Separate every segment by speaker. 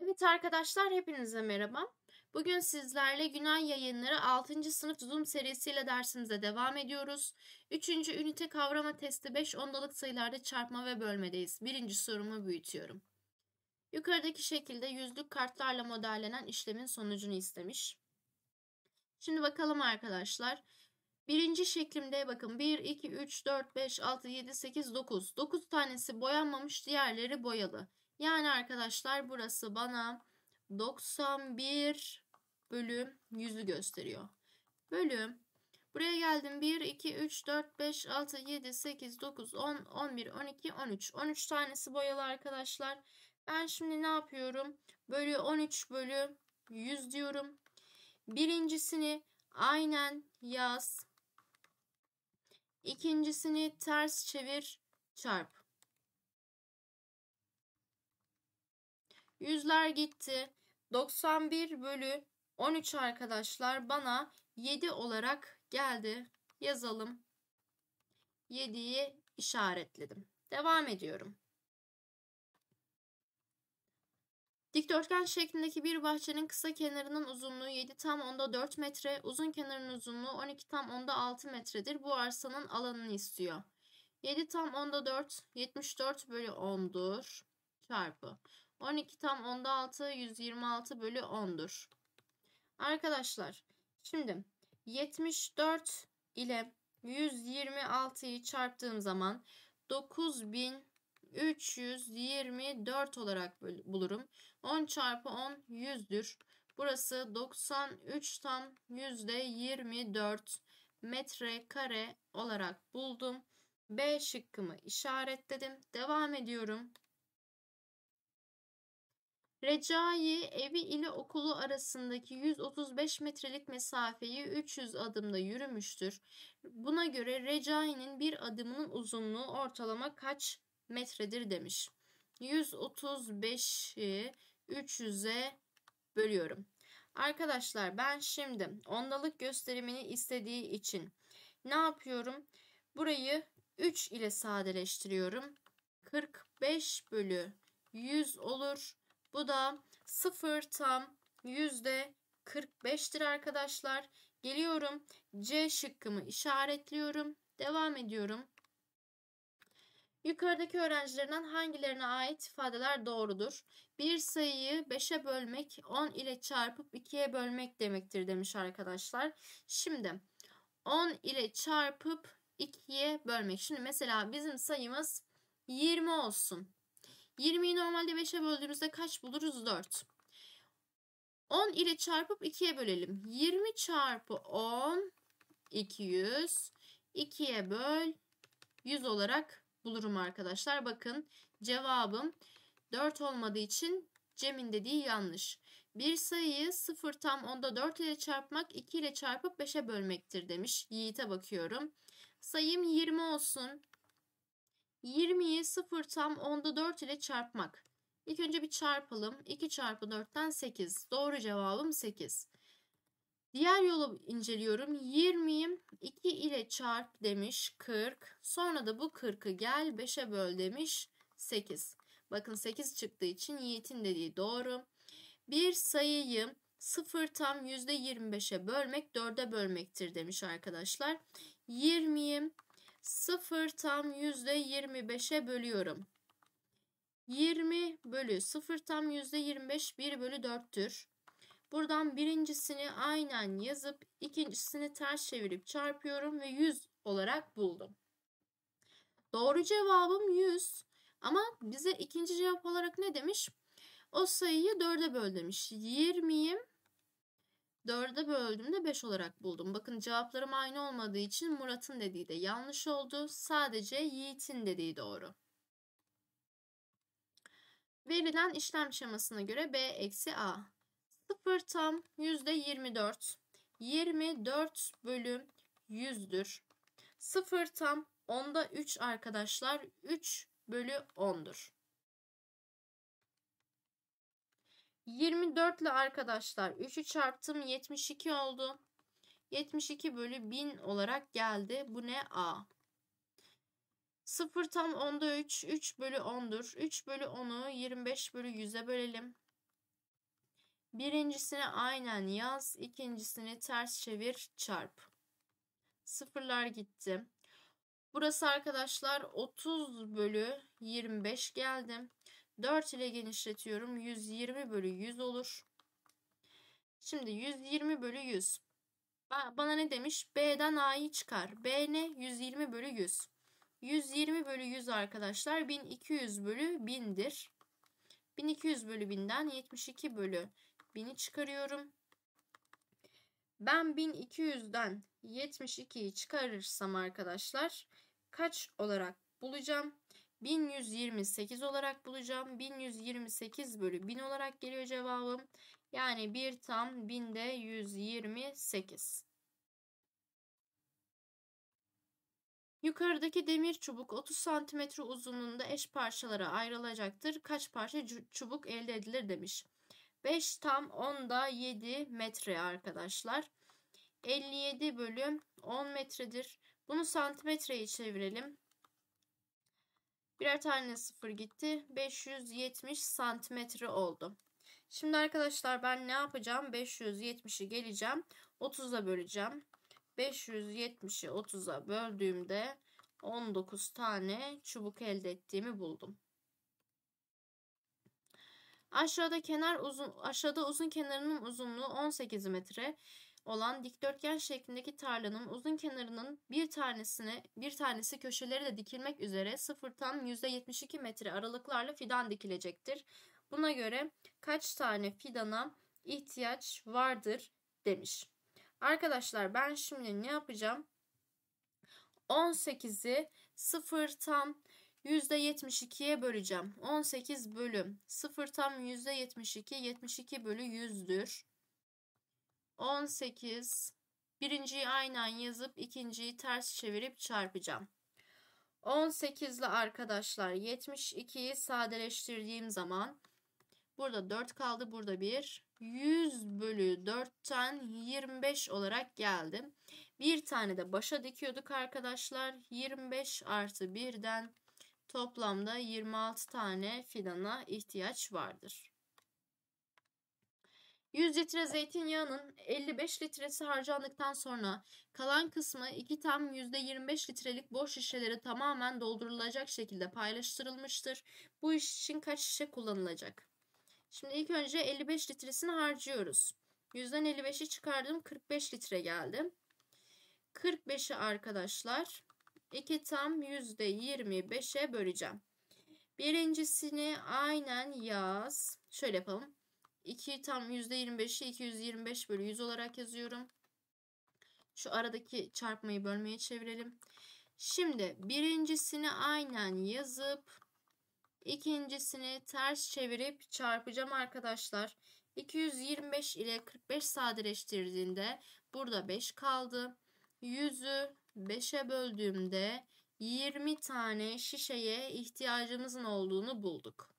Speaker 1: Evet arkadaşlar hepinize merhaba. Bugün sizlerle Günay Yayınları 6. sınıf Zoom serisiyle dersimize devam ediyoruz. 3. ünite kavrama testi 5 ondalık sayılarda çarpma ve bölmedeyiz. Birinci sorumu büyütüyorum. Yukarıdaki şekilde yüzlük kartlarla modellenen işlemin sonucunu istemiş. Şimdi bakalım arkadaşlar. Birinci şeklimde bakın 1, 2, 3, 4, 5, 6, 7, 8, 9. 9 tanesi boyanmamış diğerleri boyalı. Yani arkadaşlar burası bana 91 bölüm 100'ü gösteriyor. Bölüm. Buraya geldim. 1, 2, 3, 4, 5, 6, 7, 8, 9, 10, 11, 12, 13. 13 tanesi boyalı arkadaşlar. Ben şimdi ne yapıyorum? Bölü 13 bölü 100 diyorum. Birincisini aynen yaz. İkincisini ters çevir, çarp. Yüzler gitti. 91 bölü 13 arkadaşlar bana 7 olarak geldi. Yazalım. 7'yi işaretledim. Devam ediyorum. Dikdörtgen şeklindeki bir bahçenin kısa kenarının uzunluğu 7 tam onda 4 metre, uzun kenarının uzunluğu 12 tam onda 6 metredir. Bu arsanın alanını istiyor. 7 tam onda 4, 74 bölü 10'dur çarpı. 12 tam onda 6, 126 bölü 10'dur. Arkadaşlar şimdi 74 ile 126'yı çarptığım zaman 9000 324 olarak bulurum. 10 çarpı 10 100'dür. Burası 93 tam %24 metrekare olarak buldum. B şıkkımı işaretledim. Devam ediyorum. Recai evi ile okulu arasındaki 135 metrelik mesafeyi 300 adımda yürümüştür. Buna göre Recai'nin bir adımının uzunluğu ortalama kaç metredir demiş. 135'i 300'e bölüyorum. Arkadaşlar ben şimdi ondalık gösterimini istediği için ne yapıyorum? Burayı 3 ile sadeleştiriyorum. 45 bölü 100 olur. Bu da 0 tam yüzde 45'tir arkadaşlar. Geliyorum C şıkkımı işaretliyorum. Devam ediyorum. Yukarıdaki öğrencilerinden hangilerine ait ifadeler doğrudur? Bir sayıyı 5'e bölmek 10 ile çarpıp 2'ye bölmek demektir demiş arkadaşlar. Şimdi 10 ile çarpıp 2'ye bölmek. Şimdi mesela bizim sayımız 20 olsun. 20'yi normalde 5'e böldüğümüzde kaç buluruz? 4. 10 ile çarpıp 2'ye bölelim. 20 çarpı 10 200 2'ye böl 100 olarak bulurum arkadaşlar. Bakın cevabım 4 olmadığı için Cem'in dediği yanlış. Bir sayıyı 0 tam onda 4 ile çarpmak 2 ile çarpıp 5'e bölmektir demiş. Yiğit'e bakıyorum. Sayım 20 olsun. 20'yi 0 tam onda 4 ile çarpmak. İlk önce bir çarpalım. 2 çarpı 4'ten 8. Doğru cevabım 8. Diğer yolu inceliyorum. 20'yi 2 ile çarp demiş 40. Sonra da bu 40'ı gel 5'e böl demiş 8. Bakın 8 çıktığı için Yiğit'in dediği doğru. Bir sayıyı 0 tam %25'e bölmek 4'e bölmektir demiş arkadaşlar. 20'yi 0 tam %25'e bölüyorum. 20 bölü 0 tam %25 1 bölü 4'tür. Buradan birincisini aynen yazıp ikincisini ters çevirip çarpıyorum ve 100 olarak buldum. Doğru cevabım 100 ama bize ikinci cevap olarak ne demiş? O sayıyı 4'e böl demiş. 20'yi 4'e böldüğümde 5 olarak buldum. Bakın cevaplarım aynı olmadığı için Murat'ın dediği de yanlış oldu. Sadece Yiğit'in dediği doğru. Verilen işlem şemasına göre B eksi A. 0 tam %24. 24 bölü 100'dür. 0 tam onda 3 arkadaşlar. 3 bölü 10'dur. 24 ile arkadaşlar 3'ü çarptım 72 oldu. 72 bölü 1000 olarak geldi. Bu ne? A. 0 tam onda 3. 3 bölü 10'dur. 3 bölü 10'u 25 bölü 100'e bölelim. Birincisini aynen yaz, ikincisini ters çevir, çarp. Sıfırlar gitti. Burası arkadaşlar 30 bölü 25 geldim. 4 ile genişletiyorum. 120 bölü 100 olur. Şimdi 120 bölü 100. Bana ne demiş? B'den A'yı çıkar. B ne? 120 bölü 100. 120 bölü 100 arkadaşlar 1200 bölü 1000'dir. 1200 bölü 1000'den 72 bölü 1000'i çıkarıyorum. Ben 1200'den 72'yi çıkarırsam arkadaşlar kaç olarak bulacağım? 1128 olarak bulacağım. 1128 bölü 1000 olarak geliyor cevabım. Yani bir tam binde 128. Yukarıdaki demir çubuk 30 cm uzunluğunda eş parçalara ayrılacaktır. Kaç parça çubuk elde edilir demiş. 5 tam 10 da 7 metre arkadaşlar. 57 bölü 10 metredir. Bunu santimetreye çevirelim. Birer tane sıfır gitti. 570 santimetre oldu. Şimdi arkadaşlar ben ne yapacağım? 570'i geleceğim. 30'a böleceğim. 570'i 30'a böldüğümde 19 tane çubuk elde ettiğimi buldum. Aşağıda kenar uzun aşağıda uzun kenarının uzunluğu 18 metre olan dikdörtgen şeklindeki tarlanın uzun kenarının bir tanesine bir tanesi köşeleri de dikilmek üzere sıfırtan %72 metre aralıklarla fidan dikilecektir. Buna göre kaç tane fidana ihtiyaç vardır demiş. Arkadaşlar ben şimdi ne yapacağım? 18'i sıfırtan %72'ye böleceğim. 18 bölüm 0 tam %72. 72 bölü 100'dür. 18 birinciyi aynen yazıp ikinciyi ters çevirip çarpacağım. 18 ile arkadaşlar 72'yi sadeleştirdiğim zaman burada 4 kaldı burada 1. 100 bölü 4'ten 25 olarak geldim. Bir tane de başa dikiyorduk arkadaşlar. 25 artı 1'den Toplamda 26 tane fidana ihtiyaç vardır. 100 litre zeytinyağının 55 litresi harcandıktan sonra kalan kısmı 2 tam %25 litrelik boş şişelere tamamen doldurulacak şekilde paylaştırılmıştır. Bu iş için kaç şişe kullanılacak? Şimdi ilk önce 55 litresini harcıyoruz. Yüzden 55'i çıkardım 45 litre geldi. 45'i arkadaşlar 2 tam %25'e böleceğim. Birincisini aynen yaz. Şöyle yapalım. 2 tam %25'i 225 bölü 100 olarak yazıyorum. Şu aradaki çarpmayı bölmeye çevirelim. Şimdi birincisini aynen yazıp ikincisini ters çevirip çarpacağım arkadaşlar. 225 ile 45 sadeleştirdiğinde burada 5 kaldı. 100'ü 5'e böldüğümde 20 tane şişeye ihtiyacımızın olduğunu bulduk.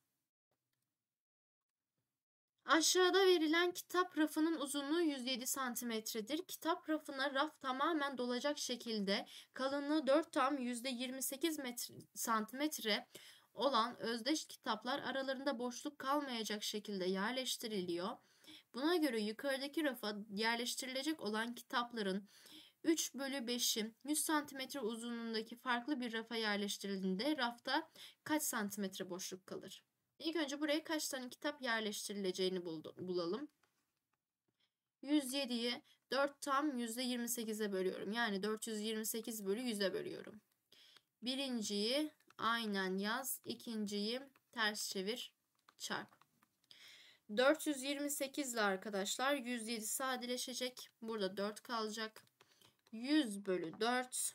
Speaker 1: Aşağıda verilen kitap rafının uzunluğu 107 santimetredir. Kitap rafına raf tamamen dolacak şekilde kalınlığı 4 tam %28 metre, santimetre olan özdeş kitaplar aralarında boşluk kalmayacak şekilde yerleştiriliyor. Buna göre yukarıdaki rafa yerleştirilecek olan kitapların 3 bölü 5'i 100 cm uzunluğundaki farklı bir rafa yerleştirildiğinde rafta kaç santimetre boşluk kalır? İlk önce buraya kaç tane kitap yerleştirileceğini bulalım. 107'yi 4 tam %28'e bölüyorum. Yani 428 bölü 100'e bölüyorum. Birinciyi aynen yaz. ikinciyi ters çevir çarp. 428 ile arkadaşlar 107 sadeleşecek. Burada 4 kalacak. 100 bölü 4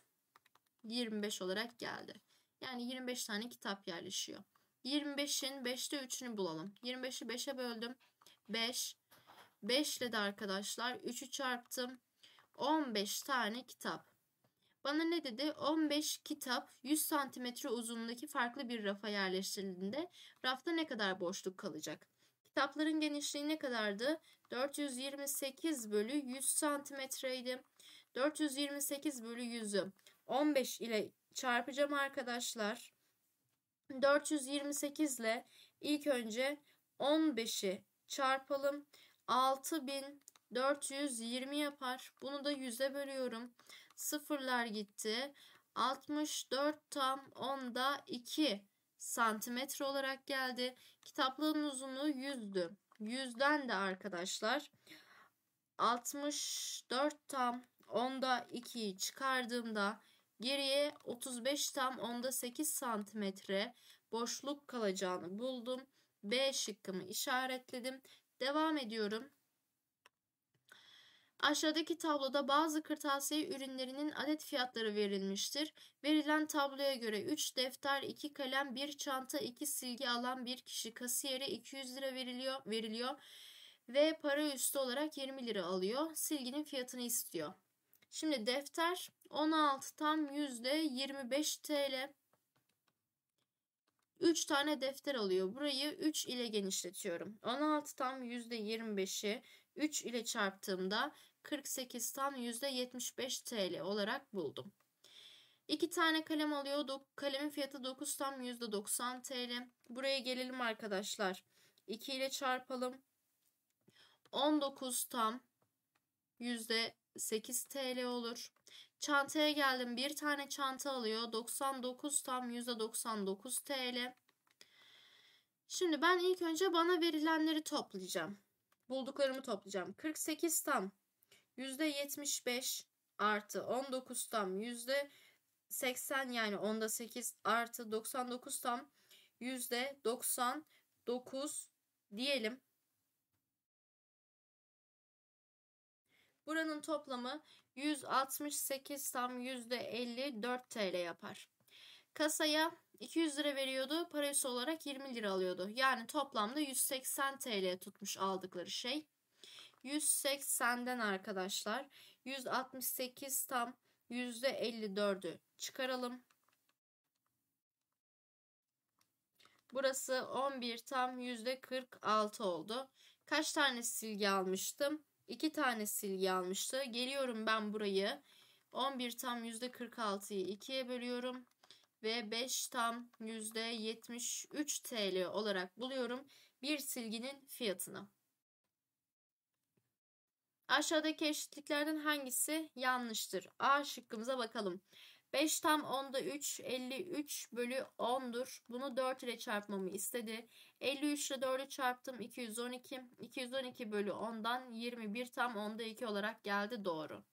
Speaker 1: 25 olarak geldi. Yani 25 tane kitap yerleşiyor. 25'in 5'te 3'ünü bulalım. 25'i 5'e böldüm. 5. 5 ile de arkadaşlar 3'ü çarptım. 15 tane kitap. Bana ne dedi? 15 kitap 100 santimetre uzunluğundaki farklı bir rafa yerleştirildiğinde rafta ne kadar boşluk kalacak? Kitapların genişliği ne kadardı? 428 bölü 100 santimetreydi. 428 bölü 100'ü 15 ile çarpacağım arkadaşlar. 428 ile ilk önce 15'i çarpalım. 6420 yapar. Bunu da 100'e bölüyorum. Sıfırlar gitti. 64 tam 10'da 2 santimetre olarak geldi. Kitaplığın uzunluğu 100'dü. 100'den de arkadaşlar 64 tam 10'da 2'yi çıkardığımda geriye 35 tam 10'da 8 santimetre boşluk kalacağını buldum. B şıkkımı işaretledim. Devam ediyorum. Aşağıdaki tabloda bazı kırtasiye ürünlerinin adet fiyatları verilmiştir. Verilen tabloya göre 3 defter, 2 kalem, 1 çanta, 2 silgi alan bir kişi kasiyere 200 lira veriliyor, veriliyor ve para üstü olarak 20 lira alıyor. Silginin fiyatını istiyor. Şimdi defter 16 tam %25 TL. 3 tane defter alıyor. Burayı 3 ile genişletiyorum. 16 tam %25'i 3 ile çarptığımda 48 tam %75 TL olarak buldum. 2 tane kalem alıyor. Kalemin fiyatı 9 tam %90 TL. Buraya gelelim arkadaşlar. 2 ile çarpalım. 19 tam %8 TL olur. Çantaya geldim. Bir tane çanta alıyor. 99 tam %99 TL. Şimdi ben ilk önce bana verilenleri toplayacağım. Bulduklarımı toplayacağım. 48 tam %75 artı 19 tam %80 yani onda 8 artı 99 tam %99 diyelim. Buranın toplamı 168 tam %54 TL yapar. Kasaya 200 lira veriyordu. Parası olarak 20 lira alıyordu. Yani toplamda 180 TL tutmuş aldıkları şey. 180'den arkadaşlar 168 tam %54'ü çıkaralım. Burası 11 tam %46 oldu. Kaç tane silgi almıştım? 2 tane silgi almıştı. Geliyorum ben burayı. 11 tam %46'yı 2'ye bölüyorum. Ve 5 tam %73 TL olarak buluyorum bir silginin fiyatını. Aşağıdaki eşitliklerden hangisi yanlıştır? A şıkkımıza bakalım. 5 tam 10'da 3 53 bölü 10'dur. Bunu 4 ile çarpmamı istedi. 53 ile 4'ü çarptım 212. 212 bölü 10'dan 21 tam 10'da 2 olarak geldi doğru.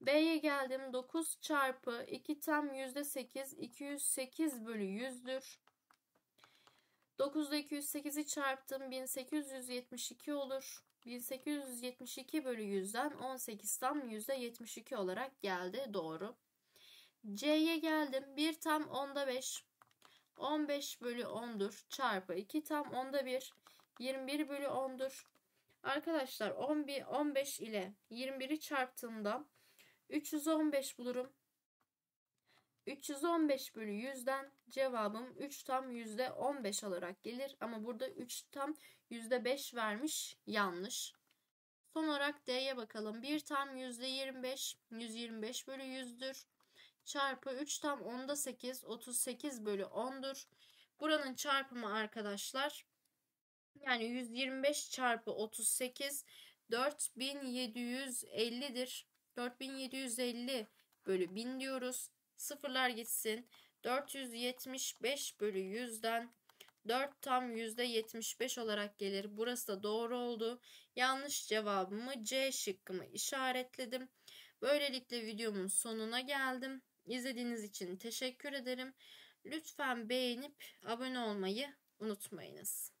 Speaker 1: B'ye geldim 9 çarpı 2 tam %8 208 bölü 100'dür. 9'da 208'i çarptım 1872 olur. 1872 bölü 100'den 18 tam %72 olarak geldi. Doğru. C'ye geldim. 1 tam 10'da 5. 15 bölü 10'dur. Çarpı 2 tam 10'da 1. 21 bölü 10'dur. Arkadaşlar 11, 15 ile 21'i çarptığımda 315 bulurum. 315 bölü 100'den cevabım 3 tam %15 alarak gelir. Ama burada 3 tam %5 vermiş yanlış. Son olarak D'ye bakalım. 1 tam %25, 125 bölü 100'dür. Çarpı 3 tam onda 8, 38 bölü 10'dur. Buranın çarpımı arkadaşlar. Yani 125 çarpı 38 4750'dir. 4750 bölü 1000 diyoruz. Sıfırlar gitsin. 475 bölü 100'den 4 tam %75 olarak gelir. Burası da doğru oldu. Yanlış cevabımı C şıkkımı işaretledim. Böylelikle videomun sonuna geldim. İzlediğiniz için teşekkür ederim. Lütfen beğenip abone olmayı unutmayınız.